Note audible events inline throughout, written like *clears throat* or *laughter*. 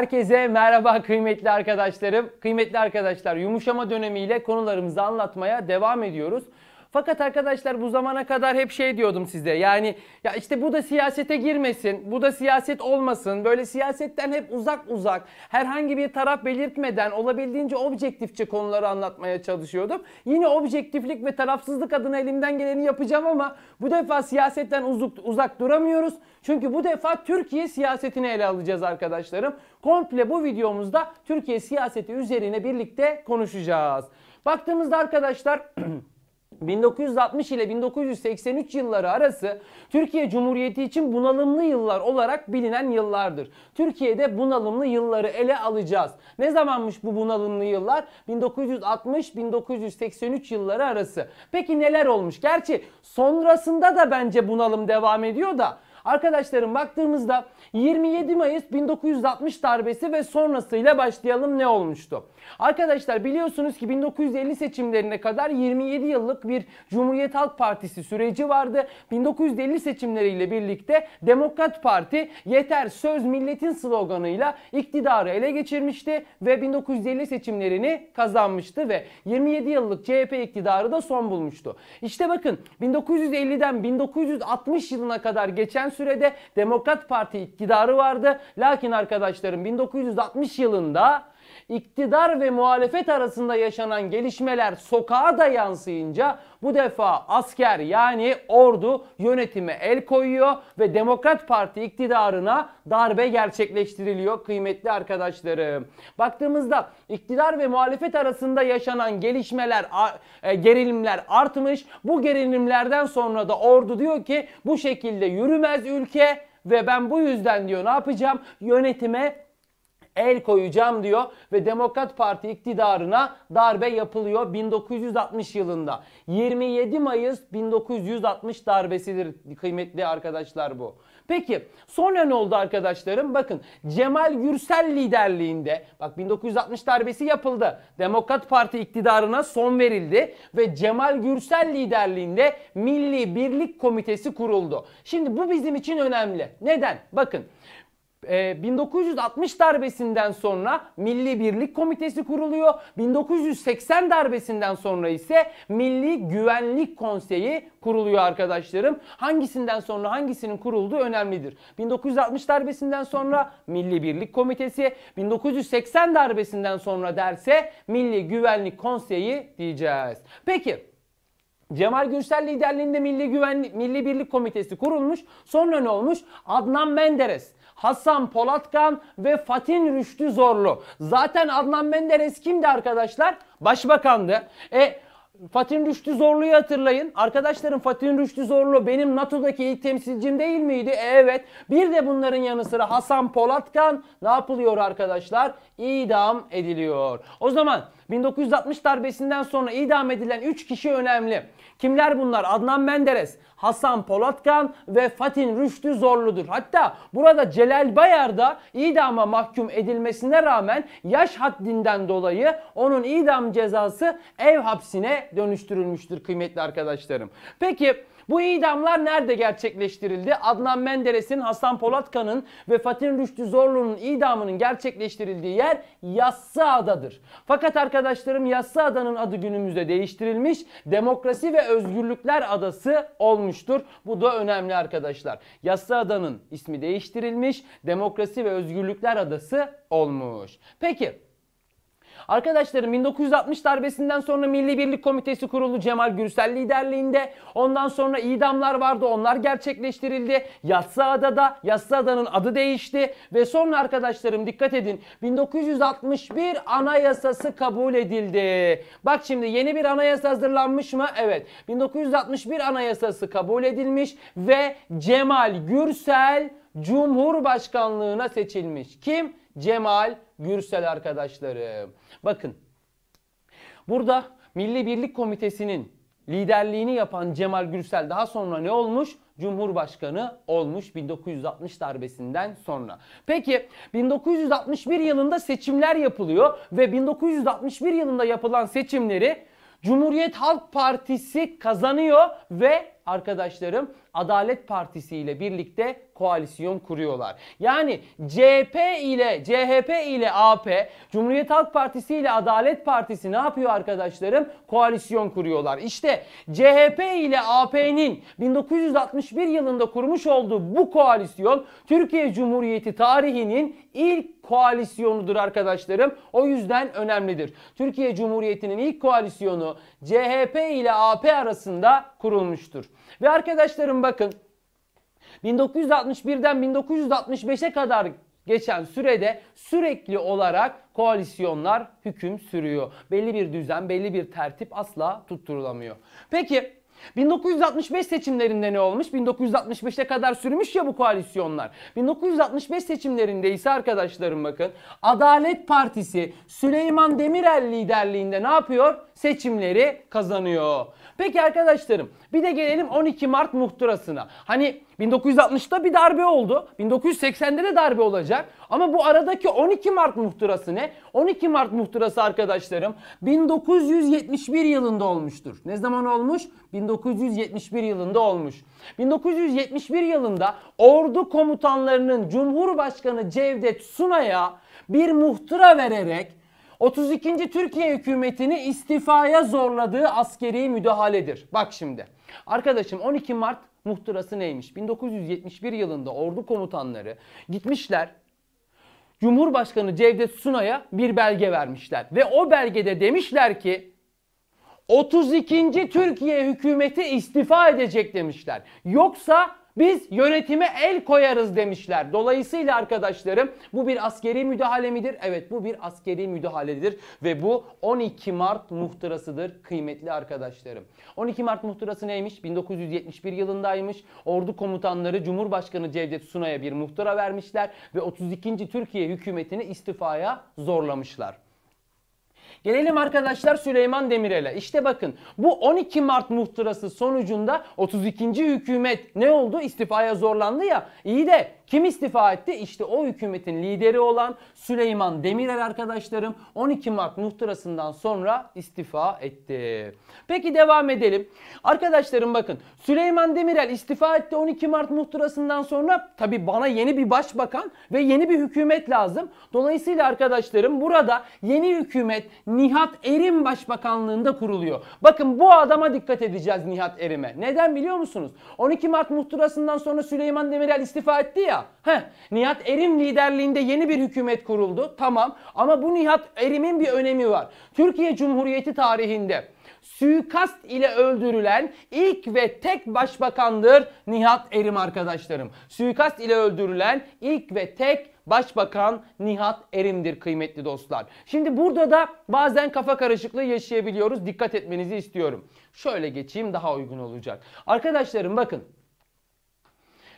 Herkese merhaba kıymetli arkadaşlarım. Kıymetli arkadaşlar yumuşama dönemiyle konularımızı anlatmaya devam ediyoruz. Fakat arkadaşlar bu zamana kadar hep şey diyordum size. Yani ya işte bu da siyasete girmesin. Bu da siyaset olmasın. Böyle siyasetten hep uzak uzak herhangi bir taraf belirtmeden olabildiğince objektifçe konuları anlatmaya çalışıyordum. Yine objektiflik ve tarafsızlık adına elimden geleni yapacağım ama bu defa siyasetten uzak, uzak duramıyoruz. Çünkü bu defa Türkiye siyasetini ele alacağız arkadaşlarım. Komple bu videomuzda Türkiye siyaseti üzerine birlikte konuşacağız. Baktığımızda arkadaşlar *clears throat* 1960 ile 1983 yılları arası Türkiye Cumhuriyeti için bunalımlı yıllar olarak bilinen yıllardır. Türkiye'de bunalımlı yılları ele alacağız. Ne zamanmış bu bunalımlı yıllar? 1960-1983 yılları arası. Peki neler olmuş? Gerçi sonrasında da bence bunalım devam ediyor da Arkadaşlarım baktığımızda 27 Mayıs 1960 darbesi ve sonrasıyla başlayalım ne olmuştu? Arkadaşlar biliyorsunuz ki 1950 seçimlerine kadar 27 yıllık bir Cumhuriyet Halk Partisi süreci vardı. 1950 seçimleriyle birlikte Demokrat Parti yeter söz milletin sloganıyla iktidarı ele geçirmişti ve 1950 seçimlerini kazanmıştı ve 27 yıllık CHP iktidarı da son bulmuştu. İşte bakın 1950'den 1960 yılına kadar geçen sürede Demokrat Parti iktidarı vardı. Lakin arkadaşlarım 1960 yılında iktidar ve muhalefet arasında yaşanan gelişmeler sokağa da yansıyınca bu defa asker yani ordu yönetime el koyuyor ve Demokrat Parti iktidarına darbe gerçekleştiriliyor kıymetli arkadaşlarım. Baktığımızda iktidar ve muhalefet arasında yaşanan gelişmeler, e, gerilimler artmış. Bu gerilimlerden sonra da ordu diyor ki bu şekilde yürümez ülke ve ben bu yüzden diyor ne yapacağım? Yönetime el koyacağım diyor ve Demokrat Parti iktidarına darbe yapılıyor 1960 yılında. 27 Mayıs 1960 darbesidir kıymetli arkadaşlar bu. Peki sonra ne oldu arkadaşlarım? Bakın Cemal Gürsel liderliğinde bak 1960 darbesi yapıldı. Demokrat Parti iktidarına son verildi ve Cemal Gürsel liderliğinde Milli Birlik Komitesi kuruldu. Şimdi bu bizim için önemli. Neden? Bakın 1960 ee, darbesinden sonra Milli Birlik Komitesi kuruluyor. 1980 darbesinden sonra ise Milli Güvenlik Konseyi kuruluyor arkadaşlarım. Hangisinden sonra hangisinin kurulduğu önemlidir. 1960 darbesinden sonra Milli Birlik Komitesi, 1980 darbesinden sonra derse Milli Güvenlik Konseyi diyeceğiz. Peki Cemal Gürsel liderliğinde Milli Güvenlik Milli Birlik Komitesi kurulmuş. Sonra ne olmuş? Adnan Menderes Hasan Polatkan ve Fatin Rüştü Zorlu. Zaten Adnan Menderes kimdi arkadaşlar? Başbakandı. E Fatin Rüştü Zorlu'yu hatırlayın. Arkadaşlarım Fatin Rüştü Zorlu benim NATO'daki ilk temsilcim değil miydi? E, evet. Bir de bunların yanı sıra Hasan Polatkan ne yapılıyor arkadaşlar? idam ediliyor. O zaman 1960 darbesinden sonra idam edilen 3 kişi önemli. Kimler bunlar? Adnan Menderes, Hasan Polatkan ve Fatin Rüştü Zorlu'dur. Hatta burada Celal Bayar da idama mahkum edilmesine rağmen yaş haddinden dolayı onun idam cezası ev hapsine dönüştürülmüştür kıymetli arkadaşlarım. Peki bu idamlar nerede gerçekleştirildi? Adnan Menderes'in, Hasan Polatkan'ın ve Fatih Rüştü Zorlu'nun idamının gerçekleştirildiği yer Yassıada'dır. Fakat arkadaşlarım Yassıada'nın adı günümüzde değiştirilmiş. Demokrasi ve Özgürlükler Adası olmuştur. Bu da önemli arkadaşlar. Yassıada'nın ismi değiştirilmiş. Demokrasi ve Özgürlükler Adası olmuş. Peki Arkadaşlarım 1960 darbesinden sonra Milli Birlik Komitesi kuruldu Cemal Gürsel liderliğinde. Ondan sonra idamlar vardı onlar gerçekleştirildi. Yassıada'da Yassıada'nın adı değişti. Ve sonra arkadaşlarım dikkat edin 1961 anayasası kabul edildi. Bak şimdi yeni bir anayasa hazırlanmış mı? Evet 1961 anayasası kabul edilmiş ve Cemal Gürsel Cumhurbaşkanlığına seçilmiş. Kim? Cemal Gürsel arkadaşlarım. Bakın burada Milli Birlik Komitesi'nin liderliğini yapan Cemal Gürsel daha sonra ne olmuş? Cumhurbaşkanı olmuş 1960 darbesinden sonra. Peki 1961 yılında seçimler yapılıyor ve 1961 yılında yapılan seçimleri Cumhuriyet Halk Partisi kazanıyor ve arkadaşlarım Adalet Partisi ile birlikte koalisyon kuruyorlar. Yani CHP ile CHP ile AP, Cumhuriyet Halk Partisi ile Adalet Partisi ne yapıyor arkadaşlarım? Koalisyon kuruyorlar. İşte CHP ile AP'nin 1961 yılında kurmuş olduğu bu koalisyon Türkiye Cumhuriyeti tarihinin ilk koalisyonudur arkadaşlarım. O yüzden önemlidir. Türkiye Cumhuriyeti'nin ilk koalisyonu CHP ile AP arasında kurulmuştur. Ve arkadaşlarım bakın 1961'den 1965'e kadar geçen sürede sürekli olarak koalisyonlar hüküm sürüyor. Belli bir düzen, belli bir tertip asla tutturulamıyor. Peki 1965 seçimlerinde ne olmuş? 1965'e kadar sürmüş ya bu koalisyonlar. 1965 seçimlerinde ise arkadaşlarım bakın Adalet Partisi Süleyman Demirel liderliğinde ne yapıyor? seçimleri kazanıyor. Peki arkadaşlarım bir de gelelim 12 Mart muhtırasına. Hani 1960'ta bir darbe oldu. 1980'de de darbe olacak. Ama bu aradaki 12 Mart muhtırası ne? 12 Mart muhtırası arkadaşlarım 1971 yılında olmuştur. Ne zaman olmuş? 1971 yılında olmuş. 1971 yılında ordu komutanlarının Cumhurbaşkanı Cevdet Sunay'a bir muhtıra vererek 32. Türkiye hükümetini istifaya zorladığı askeri müdahaledir. Bak şimdi. Arkadaşım 12 Mart muhtırası neymiş? 1971 yılında ordu komutanları gitmişler Cumhurbaşkanı Cevdet Sunay'a bir belge vermişler. Ve o belgede demişler ki 32. Türkiye hükümeti istifa edecek demişler. Yoksa biz yönetime el koyarız demişler. Dolayısıyla arkadaşlarım bu bir askeri müdahale midir? Evet bu bir askeri müdahaledir ve bu 12 Mart muhtırasıdır kıymetli arkadaşlarım. 12 Mart muhtırası neymiş? 1971 yılındaymış. Ordu komutanları Cumhurbaşkanı Cevdet Sunay'a bir muhtıra vermişler ve 32. Türkiye hükümetini istifaya zorlamışlar. Gelelim arkadaşlar Süleyman Demirel'e. İşte bakın bu 12 Mart muhtırası sonucunda 32. hükümet ne oldu? İstifaya zorlandı ya. İyi de kim istifa etti? İşte o hükümetin lideri olan Süleyman Demirel arkadaşlarım 12 Mart muhtırasından sonra istifa etti. Peki devam edelim. Arkadaşlarım bakın Süleyman Demirel istifa etti 12 Mart muhtırasından sonra tabi bana yeni bir başbakan ve yeni bir hükümet lazım. Dolayısıyla arkadaşlarım burada yeni hükümet Nihat Erim başbakanlığında kuruluyor. Bakın bu adama dikkat edeceğiz Nihat Erim'e. Neden biliyor musunuz? 12 Mart muhtırasından sonra Süleyman Demirel istifa etti ya. Heh, Nihat Erim liderliğinde yeni bir hükümet kuruldu. Tamam ama bu Nihat Erim'in bir önemi var. Türkiye Cumhuriyeti tarihinde suikast ile öldürülen ilk ve tek başbakandır Nihat Erim arkadaşlarım. Suikast ile öldürülen ilk ve tek Başbakan Nihat Erim'dir kıymetli dostlar. Şimdi burada da bazen kafa karışıklığı yaşayabiliyoruz. Dikkat etmenizi istiyorum. Şöyle geçeyim daha uygun olacak. Arkadaşlarım bakın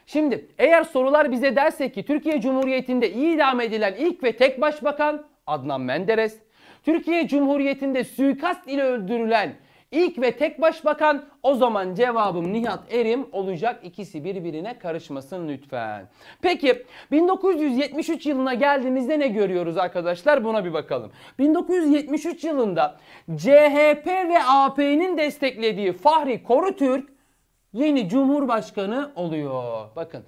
Şimdi eğer sorular bize derse ki Türkiye Cumhuriyeti'nde idam edilen ilk ve tek başbakan Adnan Menderes, Türkiye Cumhuriyeti'nde suikast ile öldürülen ilk ve tek başbakan o zaman cevabım Nihat Erim olacak. İkisi birbirine karışmasın lütfen. Peki 1973 yılına geldiğimizde ne görüyoruz arkadaşlar? Buna bir bakalım. 1973 yılında CHP ve AP'nin desteklediği Fahri Korutürk yeni Cumhurbaşkanı oluyor. Bakın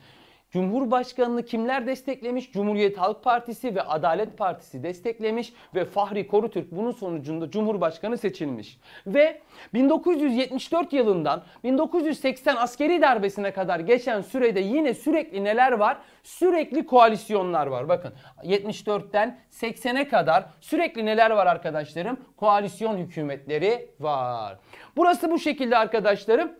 Cumhurbaşkanını kimler desteklemiş? Cumhuriyet Halk Partisi ve Adalet Partisi desteklemiş ve Fahri Korutürk bunun sonucunda Cumhurbaşkanı seçilmiş. Ve 1974 yılından 1980 askeri darbesine kadar geçen sürede yine sürekli neler var? Sürekli koalisyonlar var. Bakın 74'ten 80'e kadar sürekli neler var arkadaşlarım? Koalisyon hükümetleri var. Burası bu şekilde arkadaşlarım.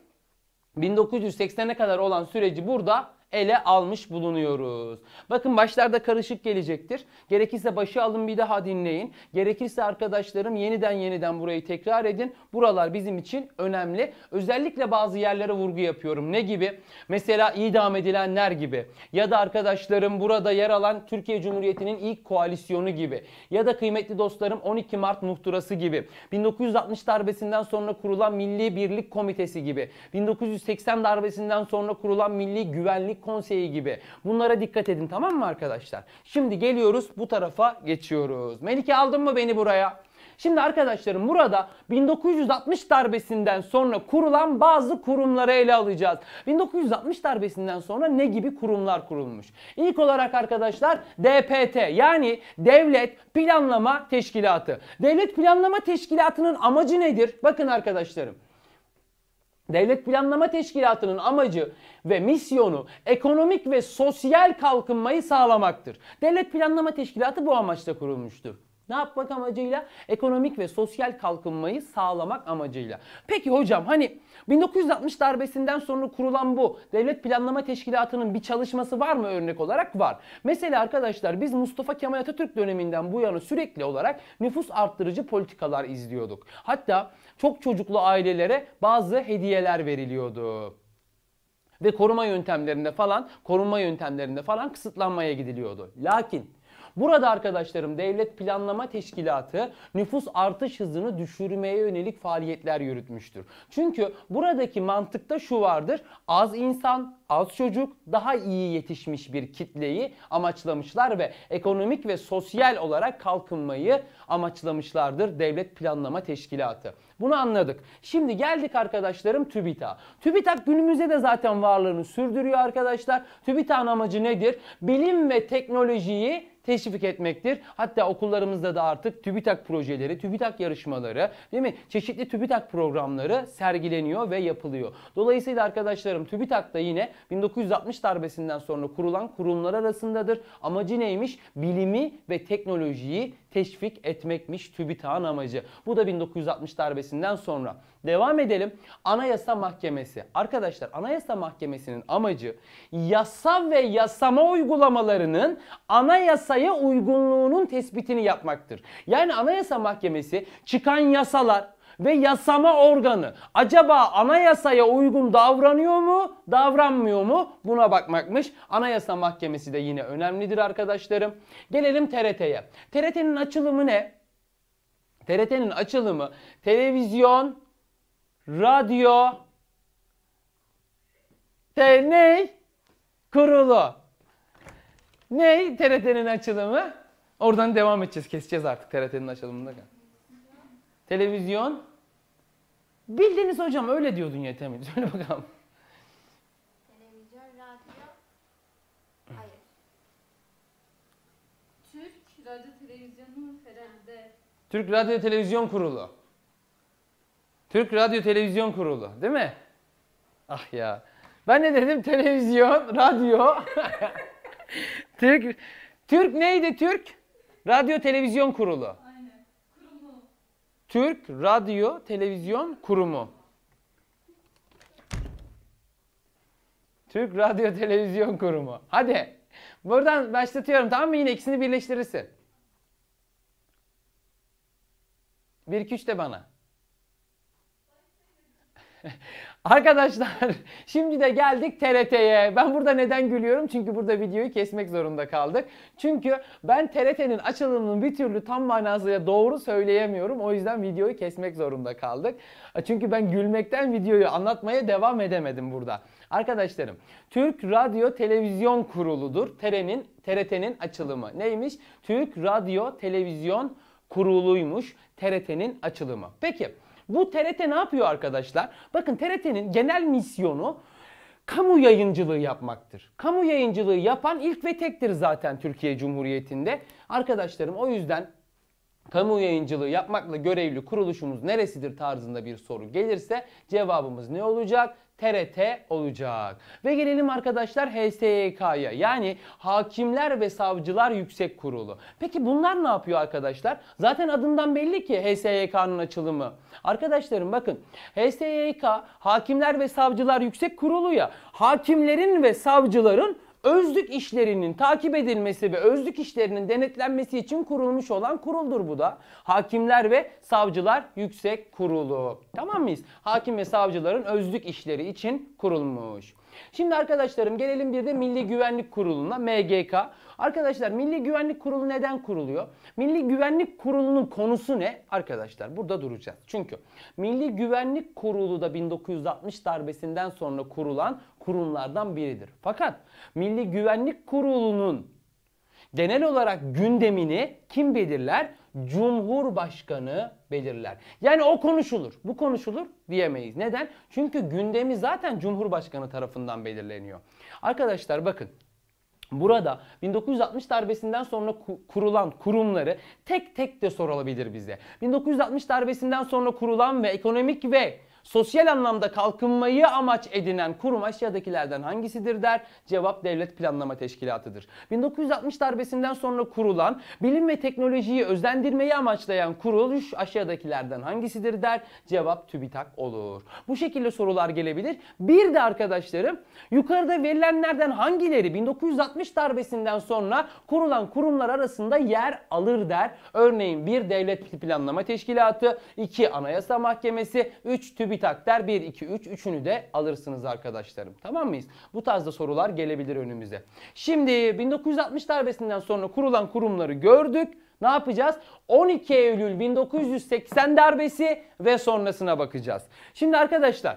1980'e kadar olan süreci burada ele almış bulunuyoruz. Bakın başlarda karışık gelecektir. Gerekirse başı alın bir daha dinleyin. Gerekirse arkadaşlarım yeniden yeniden burayı tekrar edin. Buralar bizim için önemli. Özellikle bazı yerlere vurgu yapıyorum. Ne gibi? Mesela idam edilenler gibi. Ya da arkadaşlarım burada yer alan Türkiye Cumhuriyeti'nin ilk koalisyonu gibi. Ya da kıymetli dostlarım 12 Mart muhtırası gibi. 1960 darbesinden sonra kurulan Milli Birlik Komitesi gibi. 1980 darbesinden sonra kurulan Milli Güvenlik konseyi gibi. Bunlara dikkat edin tamam mı arkadaşlar? Şimdi geliyoruz bu tarafa geçiyoruz. Melike aldın mı beni buraya? Şimdi arkadaşlarım burada 1960 darbesinden sonra kurulan bazı kurumları ele alacağız. 1960 darbesinden sonra ne gibi kurumlar kurulmuş? İlk olarak arkadaşlar DPT yani Devlet Planlama Teşkilatı. Devlet Planlama Teşkilatı'nın amacı nedir? Bakın arkadaşlarım Devlet Planlama Teşkilatı'nın amacı ve misyonu ekonomik ve sosyal kalkınmayı sağlamaktır. Devlet Planlama Teşkilatı bu amaçla kurulmuştur. Ne yapmak amacıyla? Ekonomik ve sosyal kalkınmayı sağlamak amacıyla. Peki hocam hani 1960 darbesinden sonra kurulan bu Devlet Planlama Teşkilatı'nın bir çalışması var mı örnek olarak? Var. Mesela arkadaşlar biz Mustafa Kemal Atatürk döneminden bu yana sürekli olarak nüfus arttırıcı politikalar izliyorduk. Hatta çok çocuklu ailelere bazı hediyeler veriliyordu ve koruma yöntemlerinde falan, koruma yöntemlerinde falan kısıtlanmaya gidiliyordu. Lakin Burada arkadaşlarım Devlet Planlama Teşkilatı nüfus artış hızını düşürmeye yönelik faaliyetler yürütmüştür. Çünkü buradaki mantıkta şu vardır. Az insan az çocuk, daha iyi yetişmiş bir kitleyi amaçlamışlar ve ekonomik ve sosyal olarak kalkınmayı amaçlamışlardır Devlet Planlama Teşkilatı. Bunu anladık. Şimdi geldik arkadaşlarım TÜBİTAK. TÜBİTAK günümüzde de zaten varlığını sürdürüyor arkadaşlar. TÜBİTAK'ın amacı nedir? Bilim ve teknolojiyi teşvik etmektir. Hatta okullarımızda da artık TÜBİTAK projeleri, TÜBİTAK yarışmaları, değil mi? Çeşitli TÜBİTAK programları sergileniyor ve yapılıyor. Dolayısıyla arkadaşlarım TÜBİTAK da yine 1960 darbesinden sonra kurulan kurumlar arasındadır. Amacı neymiş? Bilimi ve teknolojiyi teşvik etmekmiş TÜBİTAK'ın amacı. Bu da 1960 darbesinden sonra. Devam edelim. Anayasa Mahkemesi. Arkadaşlar Anayasa Mahkemesi'nin amacı yasa ve yasama uygulamalarının anayasaya uygunluğunun tespitini yapmaktır. Yani Anayasa Mahkemesi çıkan yasalar, ve yasama organı acaba anayasaya uygun davranıyor mu, davranmıyor mu? Buna bakmakmış. Anayasa Mahkemesi de yine önemlidir arkadaşlarım. Gelelim TRT'ye. TRT'nin açılımı ne? TRT'nin açılımı televizyon, radyo, te ne? Kurulu. Ne TRT'nin açılımı? Oradan devam edeceğiz, keseceğiz artık TRT'nin açılımında. Televizyon. Bildiğiniz hocam öyle diyordun ya Yetemin. *laughs* Söyle bakalım. Televizyon, radyo. Hayır. Türk Radyo Televizyonu herhalde. Türk Radyo Televizyon Kurulu. Türk Radyo Televizyon Kurulu değil mi? Ah ya. Ben ne dedim? Televizyon, radyo. *laughs* Türk Türk neydi Türk? Radyo Televizyon Kurulu. Türk Radyo Televizyon Kurumu. Türk Radyo Televizyon Kurumu. Hadi. Buradan başlatıyorum tamam mı? Yine ikisini birleştirirsin. 1 2 3 de bana. *laughs* Arkadaşlar *laughs* şimdi de geldik TRT'ye. Ben burada neden gülüyorum? Çünkü burada videoyu kesmek zorunda kaldık. Çünkü ben TRT'nin açılımının bir türlü tam manasıyla doğru söyleyemiyorum. O yüzden videoyu kesmek zorunda kaldık. Çünkü ben gülmekten videoyu anlatmaya devam edemedim burada. Arkadaşlarım Türk Radyo Televizyon Kurulu'dur. TRT'nin TRT'nin açılımı. Neymiş? Türk Radyo Televizyon Kurulu'ymuş TRT'nin açılımı. Peki bu TRT ne yapıyor arkadaşlar? Bakın TRT'nin genel misyonu kamu yayıncılığı yapmaktır. Kamu yayıncılığı yapan ilk ve tektir zaten Türkiye Cumhuriyeti'nde. Arkadaşlarım o yüzden kamu yayıncılığı yapmakla görevli kuruluşumuz neresidir tarzında bir soru gelirse cevabımız ne olacak? TRT olacak. Ve gelelim arkadaşlar HSYK'ya yani Hakimler ve Savcılar Yüksek Kurulu. Peki bunlar ne yapıyor arkadaşlar? Zaten adından belli ki HSYK'nın açılımı. Arkadaşlarım bakın HSYK Hakimler ve Savcılar Yüksek Kurulu ya hakimlerin ve savcıların özlük işlerinin takip edilmesi ve özlük işlerinin denetlenmesi için kurulmuş olan kuruldur bu da. Hakimler ve Savcılar Yüksek Kurulu. Tamam mıyız? Hakim ve savcıların özlük işleri için kurulmuş. Şimdi arkadaşlarım gelelim bir de Milli Güvenlik Kurulu'na MGK. Arkadaşlar Milli Güvenlik Kurulu neden kuruluyor? Milli Güvenlik Kurulu'nun konusu ne? Arkadaşlar burada duracağız. Çünkü Milli Güvenlik Kurulu da 1960 darbesinden sonra kurulan kurumlardan biridir. Fakat Milli Güvenlik Kurulu'nun genel olarak gündemini kim belirler? Cumhurbaşkanı belirler. Yani o konuşulur, bu konuşulur diyemeyiz. Neden? Çünkü gündemi zaten Cumhurbaşkanı tarafından belirleniyor. Arkadaşlar bakın Burada 1960 darbesinden sonra kurulan kurumları tek tek de sorulabilir bize. 1960 darbesinden sonra kurulan ve ekonomik ve Sosyal anlamda kalkınmayı amaç edinen kurum aşağıdakilerden hangisidir der. Cevap Devlet Planlama Teşkilatı'dır. 1960 darbesinden sonra kurulan bilim ve teknolojiyi özendirmeyi amaçlayan kuruluş aşağıdakilerden hangisidir der. Cevap TÜBİTAK olur. Bu şekilde sorular gelebilir. Bir de arkadaşlarım yukarıda verilenlerden hangileri 1960 darbesinden sonra kurulan kurumlar arasında yer alır der. Örneğin bir Devlet Planlama Teşkilatı, iki Anayasa Mahkemesi, üç TÜBİTAK bir takder 1, 2, 3. Üçünü de alırsınız arkadaşlarım. Tamam mıyız? Bu tarzda sorular gelebilir önümüze. Şimdi 1960 darbesinden sonra kurulan kurumları gördük. Ne yapacağız? 12 Eylül 1980 darbesi ve sonrasına bakacağız. Şimdi arkadaşlar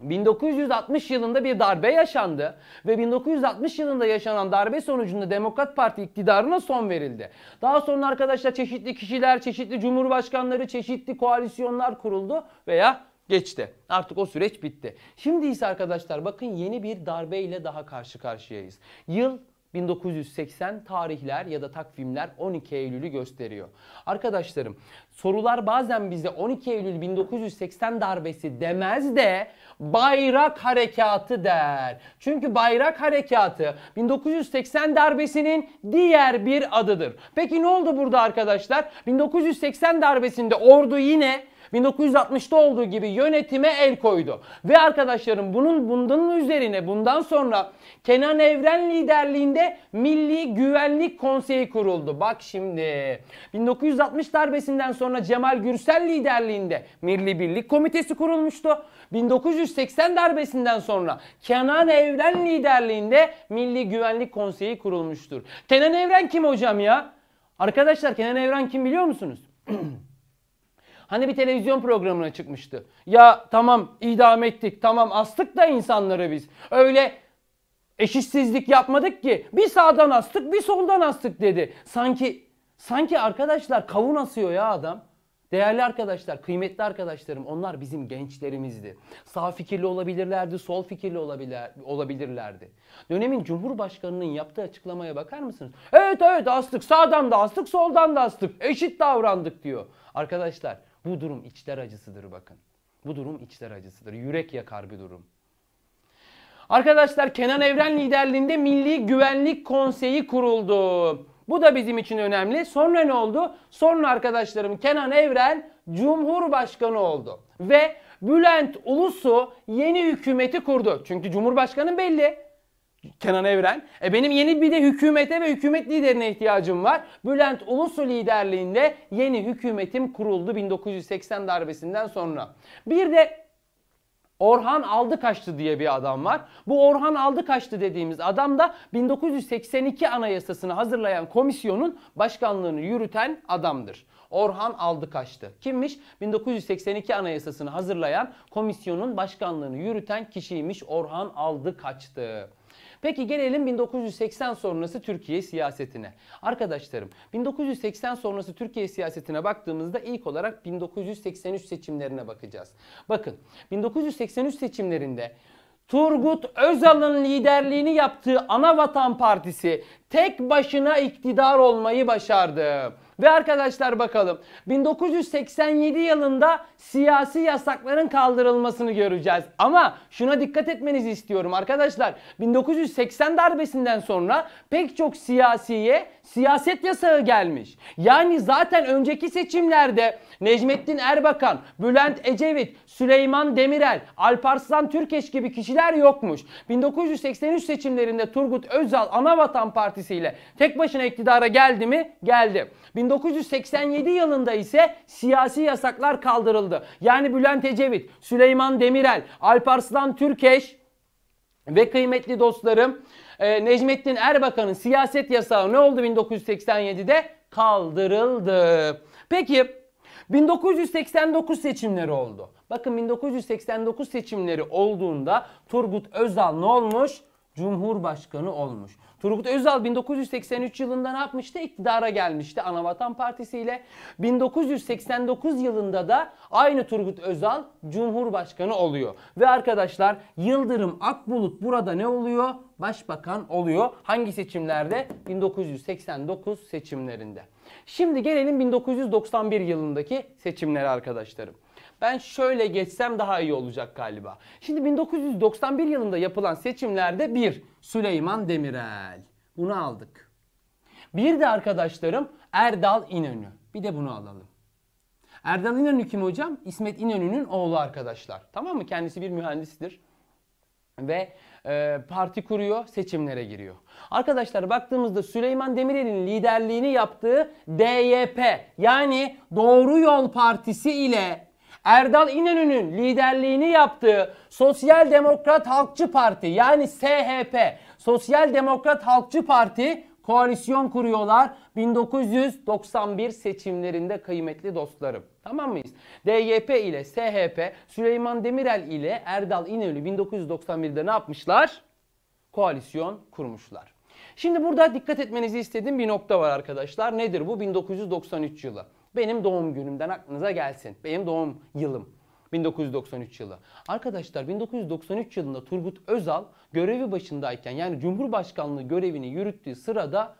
1960 yılında bir darbe yaşandı ve 1960 yılında yaşanan darbe sonucunda Demokrat Parti iktidarına son verildi. Daha sonra arkadaşlar çeşitli kişiler, çeşitli cumhurbaşkanları, çeşitli koalisyonlar kuruldu veya geçti. Artık o süreç bitti. Şimdi ise arkadaşlar bakın yeni bir darbe ile daha karşı karşıyayız. Yıl 1980 tarihler ya da takvimler 12 Eylül'ü gösteriyor. Arkadaşlarım sorular bazen bize 12 Eylül 1980 darbesi demez de bayrak harekatı der. Çünkü bayrak harekatı 1980 darbesinin diğer bir adıdır. Peki ne oldu burada arkadaşlar? 1980 darbesinde ordu yine 1960'da olduğu gibi yönetime el koydu. Ve arkadaşlarım bunun bundan üzerine bundan sonra Kenan Evren liderliğinde Milli Güvenlik Konseyi kuruldu. Bak şimdi 1960 darbesinden sonra Cemal Gürsel liderliğinde Milli Birlik Komitesi kurulmuştu. 1980 darbesinden sonra Kenan Evren liderliğinde Milli Güvenlik Konseyi kurulmuştur. Kenan Evren kim hocam ya? Arkadaşlar Kenan Evren kim biliyor musunuz? *clears throat* Hani bir televizyon programına çıkmıştı. Ya tamam idam ettik, tamam astık da insanları biz. Öyle eşitsizlik yapmadık ki. Bir sağdan astık, bir soldan astık dedi. Sanki sanki arkadaşlar kavun asıyor ya adam. Değerli arkadaşlar, kıymetli arkadaşlarım onlar bizim gençlerimizdi. Sağ fikirli olabilirlerdi, sol fikirli olabilir, olabilirlerdi. Dönemin Cumhurbaşkanı'nın yaptığı açıklamaya bakar mısınız? Evet evet astık, sağdan da astık, soldan da astık, eşit davrandık diyor. Arkadaşlar bu durum içler acısıdır bakın. Bu durum içler acısıdır. Yürek yakar bir durum. Arkadaşlar Kenan Evren liderliğinde Milli Güvenlik Konseyi kuruldu. Bu da bizim için önemli. Sonra ne oldu? Sonra arkadaşlarım Kenan Evren Cumhurbaşkanı oldu. Ve Bülent Ulusu yeni hükümeti kurdu. Çünkü Cumhurbaşkanı belli. Kenan Evren. E benim yeni bir de hükümete ve hükümet liderine ihtiyacım var. Bülent Ulusu liderliğinde yeni hükümetim kuruldu 1980 darbesinden sonra. Bir de Orhan aldı kaçtı diye bir adam var. Bu Orhan aldı kaçtı dediğimiz adam da 1982 anayasasını hazırlayan komisyonun başkanlığını yürüten adamdır. Orhan aldı kaçtı. Kimmiş? 1982 anayasasını hazırlayan komisyonun başkanlığını yürüten kişiymiş Orhan aldı kaçtı. Peki gelelim 1980 sonrası Türkiye siyasetine. Arkadaşlarım 1980 sonrası Türkiye siyasetine baktığımızda ilk olarak 1983 seçimlerine bakacağız. Bakın 1983 seçimlerinde Turgut Özal'ın liderliğini yaptığı Ana Vatan Partisi tek başına iktidar olmayı başardı. Ve arkadaşlar bakalım 1987 yılında siyasi yasakların kaldırılmasını göreceğiz. Ama şuna dikkat etmenizi istiyorum arkadaşlar. 1980 darbesinden sonra pek çok siyasiye siyaset yasağı gelmiş. Yani zaten önceki seçimlerde Necmettin Erbakan, Bülent Ecevit, Süleyman Demirel, Alparslan Türkeş gibi kişiler yokmuş. 1983 seçimlerinde Turgut Özal Anavatan Partisi ile tek başına iktidara geldi mi? Geldi. 1987 yılında ise siyasi yasaklar kaldırıldı. Yani Bülent Ecevit, Süleyman Demirel, Alparslan Türkeş ve kıymetli dostlarım ee, Necmettin Erbakan'ın siyaset yasağı ne oldu 1987'de? Kaldırıldı. Peki 1989 seçimleri oldu. Bakın 1989 seçimleri olduğunda Turgut Özal ne olmuş? Cumhurbaşkanı olmuş. Turgut Özal 1983 yılında ne yapmıştı? İktidara gelmişti Anavatan Partisi ile. 1989 yılında da aynı Turgut Özal Cumhurbaşkanı oluyor. Ve arkadaşlar Yıldırım Akbulut burada ne oluyor? başbakan oluyor. Hangi seçimlerde? 1989 seçimlerinde. Şimdi gelelim 1991 yılındaki seçimlere arkadaşlarım. Ben şöyle geçsem daha iyi olacak galiba. Şimdi 1991 yılında yapılan seçimlerde bir Süleyman Demirel. Bunu aldık. Bir de arkadaşlarım Erdal İnönü. Bir de bunu alalım. Erdal İnönü kim hocam? İsmet İnönü'nün oğlu arkadaşlar. Tamam mı? Kendisi bir mühendistir. Ve e, parti kuruyor, seçimlere giriyor. Arkadaşlar baktığımızda Süleyman Demirel'in liderliğini yaptığı DYP yani Doğru Yol Partisi ile Erdal İnönü'nün liderliğini yaptığı Sosyal Demokrat Halkçı Parti yani SHP Sosyal Demokrat Halkçı Parti koalisyon kuruyorlar. 1991 seçimlerinde kıymetli dostlarım. Tamam mıyız? DYP ile SHP, Süleyman Demirel ile Erdal İnönü 1991'de ne yapmışlar? Koalisyon kurmuşlar. Şimdi burada dikkat etmenizi istediğim bir nokta var arkadaşlar. Nedir bu? 1993 yılı. Benim doğum günümden aklınıza gelsin. Benim doğum yılım. 1993 yılı. Arkadaşlar 1993 yılında Turgut Özal görevi başındayken yani Cumhurbaşkanlığı görevini yürüttüğü sırada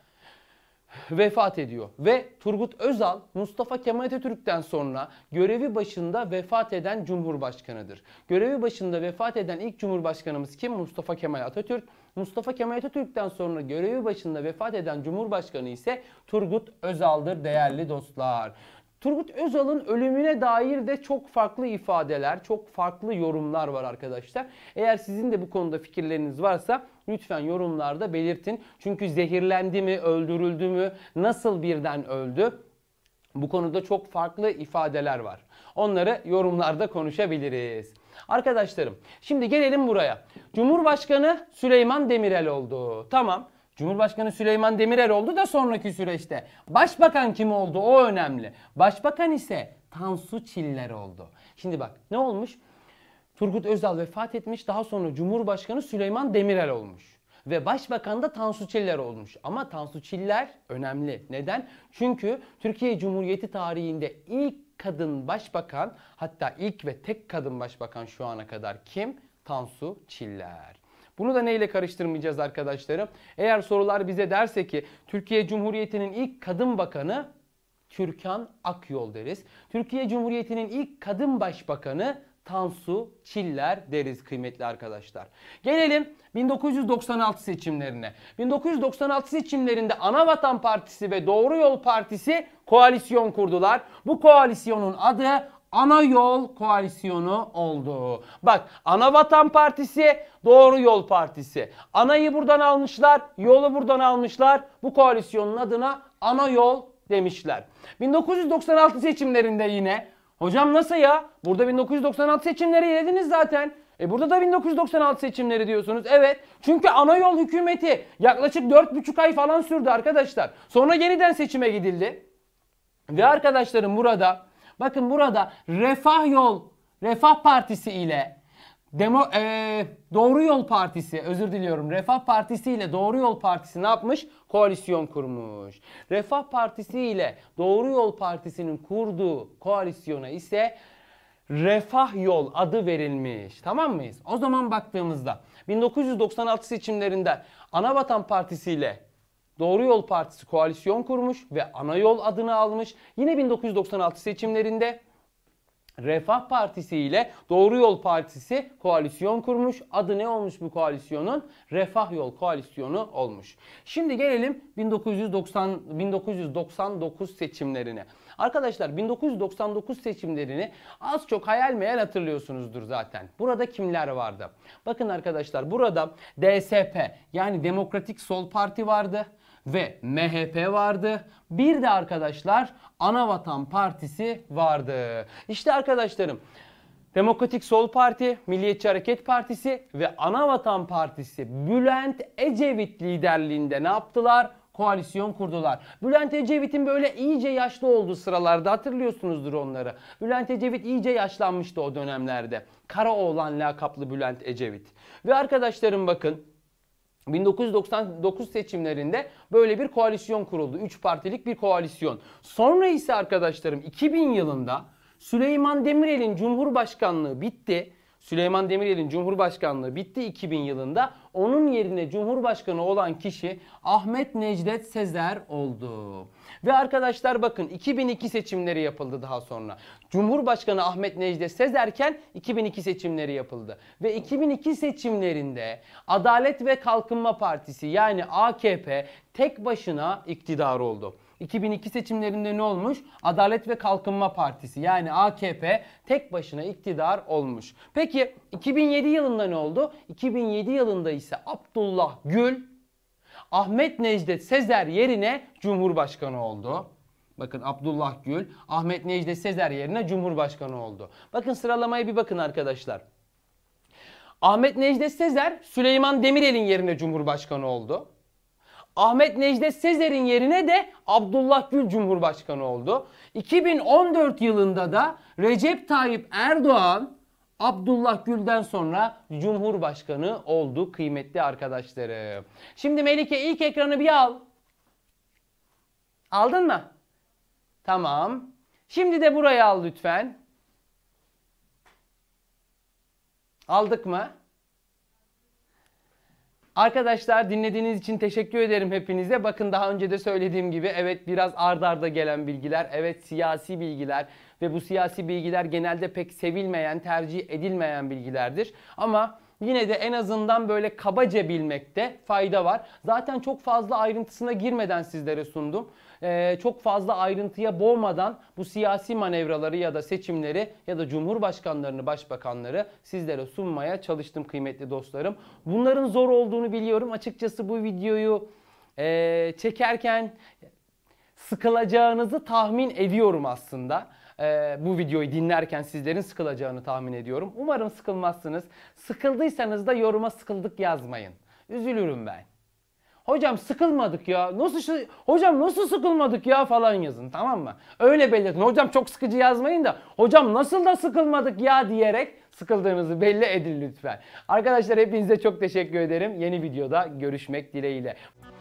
vefat ediyor. Ve Turgut Özal Mustafa Kemal Atatürk'ten sonra görevi başında vefat eden Cumhurbaşkanıdır. Görevi başında vefat eden ilk Cumhurbaşkanımız kim? Mustafa Kemal Atatürk. Mustafa Kemal Atatürk'ten sonra görevi başında vefat eden Cumhurbaşkanı ise Turgut Özal'dır değerli dostlar. Turgut Özal'ın ölümüne dair de çok farklı ifadeler, çok farklı yorumlar var arkadaşlar. Eğer sizin de bu konuda fikirleriniz varsa lütfen yorumlarda belirtin. Çünkü zehirlendi mi, öldürüldü mü, nasıl birden öldü? Bu konuda çok farklı ifadeler var. Onları yorumlarda konuşabiliriz. Arkadaşlarım şimdi gelelim buraya. Cumhurbaşkanı Süleyman Demirel oldu. Tamam. Cumhurbaşkanı Süleyman Demirel oldu da sonraki süreçte. Başbakan kim oldu o önemli. Başbakan ise Tansu Çiller oldu. Şimdi bak ne olmuş? Turgut Özal vefat etmiş daha sonra Cumhurbaşkanı Süleyman Demirel olmuş. Ve başbakan da Tansu Çiller olmuş. Ama Tansu Çiller önemli. Neden? Çünkü Türkiye Cumhuriyeti tarihinde ilk kadın başbakan hatta ilk ve tek kadın başbakan şu ana kadar kim? Tansu Çiller. Bunu da neyle karıştırmayacağız arkadaşlarım? Eğer sorular bize derse ki Türkiye Cumhuriyeti'nin ilk kadın bakanı Türkan Akyol deriz. Türkiye Cumhuriyeti'nin ilk kadın başbakanı Tansu Çiller deriz kıymetli arkadaşlar. Gelelim 1996 seçimlerine. 1996 seçimlerinde Anavatan Partisi ve Doğru Yol Partisi koalisyon kurdular. Bu koalisyonun adı ana yol koalisyonu oldu. Bak ana vatan partisi doğru yol partisi. Anayı buradan almışlar yolu buradan almışlar bu koalisyonun adına ana yol demişler. 1996 seçimlerinde yine hocam nasıl ya burada 1996 seçimleri yediniz zaten. E burada da 1996 seçimleri diyorsunuz. Evet. Çünkü ana yol hükümeti yaklaşık 4,5 ay falan sürdü arkadaşlar. Sonra yeniden seçime gidildi. Ve arkadaşlarım burada Bakın burada Refah Yol, Refah Partisi ile Demo, e, Doğru Yol Partisi, özür diliyorum. Refah Partisi ile Doğru Yol Partisi ne yapmış? Koalisyon kurmuş. Refah Partisi ile Doğru Yol Partisi'nin kurduğu koalisyona ise Refah Yol adı verilmiş. Tamam mıyız? O zaman baktığımızda 1996 seçimlerinde Anavatan Partisi ile Doğru Yol Partisi koalisyon kurmuş ve ana yol adını almış. Yine 1996 seçimlerinde Refah Partisi ile Doğru Yol Partisi koalisyon kurmuş. Adı ne olmuş bu koalisyonun? Refah Yol Koalisyonu olmuş. Şimdi gelelim 1990 1999 seçimlerine. Arkadaşlar 1999 seçimlerini az çok hayal meyal hatırlıyorsunuzdur zaten. Burada kimler vardı? Bakın arkadaşlar burada DSP yani Demokratik Sol Parti vardı ve MHP vardı. Bir de arkadaşlar Anavatan Partisi vardı. İşte arkadaşlarım Demokratik Sol Parti, Milliyetçi Hareket Partisi ve Anavatan Partisi Bülent Ecevit liderliğinde ne yaptılar? koalisyon kurdular. Bülent Ecevit'in böyle iyice yaşlı olduğu sıralarda hatırlıyorsunuzdur onları. Bülent Ecevit iyice yaşlanmıştı o dönemlerde. Kara oğlan lakaplı Bülent Ecevit. Ve arkadaşlarım bakın 1999 seçimlerinde böyle bir koalisyon kuruldu. üç partilik bir koalisyon. Sonra ise arkadaşlarım 2000 yılında Süleyman Demirel'in Cumhurbaşkanlığı bitti. Süleyman Demirel'in Cumhurbaşkanlığı bitti 2000 yılında. Onun yerine Cumhurbaşkanı olan kişi Ahmet Necdet Sezer oldu. Ve arkadaşlar bakın 2002 seçimleri yapıldı daha sonra. Cumhurbaşkanı Ahmet Necdet Sezerken 2002 seçimleri yapıldı. Ve 2002 seçimlerinde Adalet ve Kalkınma Partisi yani AKP tek başına iktidar oldu. 2002 seçimlerinde ne olmuş? Adalet ve Kalkınma Partisi yani AKP tek başına iktidar olmuş. Peki 2007 yılında ne oldu? 2007 yılında ise Abdullah Gül Ahmet Necdet Sezer yerine Cumhurbaşkanı oldu. Bakın Abdullah Gül Ahmet Necdet Sezer yerine Cumhurbaşkanı oldu. Bakın sıralamaya bir bakın arkadaşlar. Ahmet Necdet Sezer Süleyman Demirel'in yerine Cumhurbaşkanı oldu. Ahmet Necdet Sezer'in yerine de Abdullah Gül Cumhurbaşkanı oldu. 2014 yılında da Recep Tayyip Erdoğan Abdullah Gül'den sonra Cumhurbaşkanı oldu kıymetli arkadaşlarım. Şimdi Melike ilk ekranı bir al. Aldın mı? Tamam. Şimdi de buraya al lütfen. Aldık mı? Arkadaşlar dinlediğiniz için teşekkür ederim hepinize. Bakın daha önce de söylediğim gibi evet biraz ard arda gelen bilgiler, evet siyasi bilgiler ve bu siyasi bilgiler genelde pek sevilmeyen, tercih edilmeyen bilgilerdir. Ama yine de en azından böyle kabaca bilmekte fayda var. Zaten çok fazla ayrıntısına girmeden sizlere sundum. Ee, çok fazla ayrıntıya boğmadan bu siyasi manevraları ya da seçimleri ya da cumhurbaşkanlarını, başbakanları sizlere sunmaya çalıştım kıymetli dostlarım. Bunların zor olduğunu biliyorum. Açıkçası bu videoyu e, çekerken sıkılacağınızı tahmin ediyorum aslında e, bu videoyu dinlerken sizlerin sıkılacağını tahmin ediyorum. Umarım sıkılmazsınız. Sıkıldıysanız da yoruma sıkıldık yazmayın. Üzülürüm ben. Hocam sıkılmadık ya. Nasıl şu, hocam nasıl sıkılmadık ya falan yazın tamam mı? Öyle belirtin. Hocam çok sıkıcı yazmayın da hocam nasıl da sıkılmadık ya diyerek sıkıldığınızı belli edin lütfen. Arkadaşlar hepinize çok teşekkür ederim. Yeni videoda görüşmek dileğiyle.